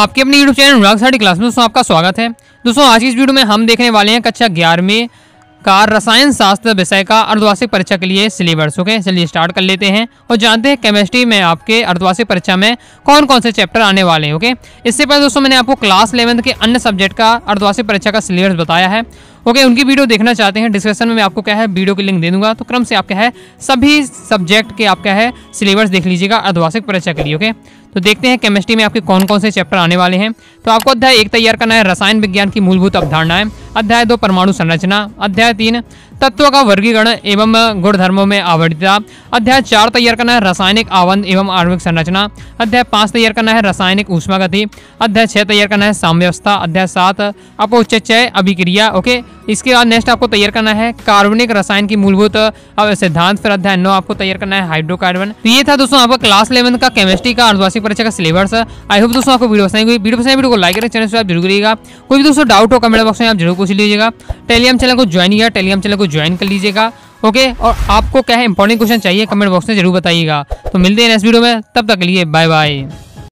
आपके अपने YouTube channel Anurag sari class में दोस्तों आपका स्वागत है दोस्तों आज की इस वीडियो में हम देखने वाले हैं कक्षा ग्यारहवीं का रसायन शास्त्र विषय का अर्धवार्षिक परीक्षा के लिए सिलेबस ओके चलिए स्टार्ट कर लेते हैं और जानते हैं केमिस्ट्री में आपके अर्धवार्षिक परीक्षा में कौन कौन से चैप्टर आने वाले हैं ओके इससे पहले दोस्तों मैंने आपको क्लास इलेवंथ के अन्य सब्जेक्ट का अर्धवार्षिक परीक्षा का सिलेबस बताया है ओके उनकी वीडियो देखना चाहते हैं डिस्क्रिप्शन में मैं आपको क्या है वीडियो की लिंक दे दूंगा तो क्रम से आप क्या है सभी सब्जेक्ट के आप क्या है सिलेबस देख लीजिएगा अर्धवासिक परीक्षा के लिए ओके तो देखते हैं केमिस्ट्री में आपके कौन कौन से चैप्टर आने वाले हैं तो आपको अध्याय एक तैयार करना है रसायन विज्ञान की मूलभूत अवधारणाएं अध्याय दो परमाणु संरचना अध्याय तीन तत्व का वर्गीकरण एवं गुणधर्मों में आवृतता अध्याय चार तैयार करना है रासायनिक आवंध एवं आर्मिक संरचना अध्याय पाँच तैयार करना है रासायनिक ऊष्मा गति अध्याय छः तैयार करना है साम्यवस्था अध्याय सात अपोचय अभिक्रिया ओके इसके बाद नेक्स्ट आपको तैयार करना है कार्बनिक रसायन की मूलभूत सिद्धांत फिर अध्याय नौ आपको तैयार करना है हाइड्रोकार्बन तो ये था दोस्तों आपका क्लास इलेवन का केमिस्ट्री का अर्धवार्षिक परीक्षा का सिलेबस आई होप दोस्तों आपको वीडियो पसंद हुई वीडियो पसंद वीडियो को लाइक करें चैनल से आप जरूर करिएगा कोई भी दोस्तों डाउट हो कमेंट बॉक्स में आप जरूर पूछ लीजिएगा टेलीग्राम चैनल को ज्वाइन किया टेलीग्राम चैनल को ज्वाइन कर लीजिएगा ओके और आपको क्या है इंपॉर्टेंट क्वेश्चन चाहिए कमेंट बॉक्स में जरूर बताइएगा तो मिलते हैं नेक्स्ट वीडियो में तब तक के लिए बाय बाय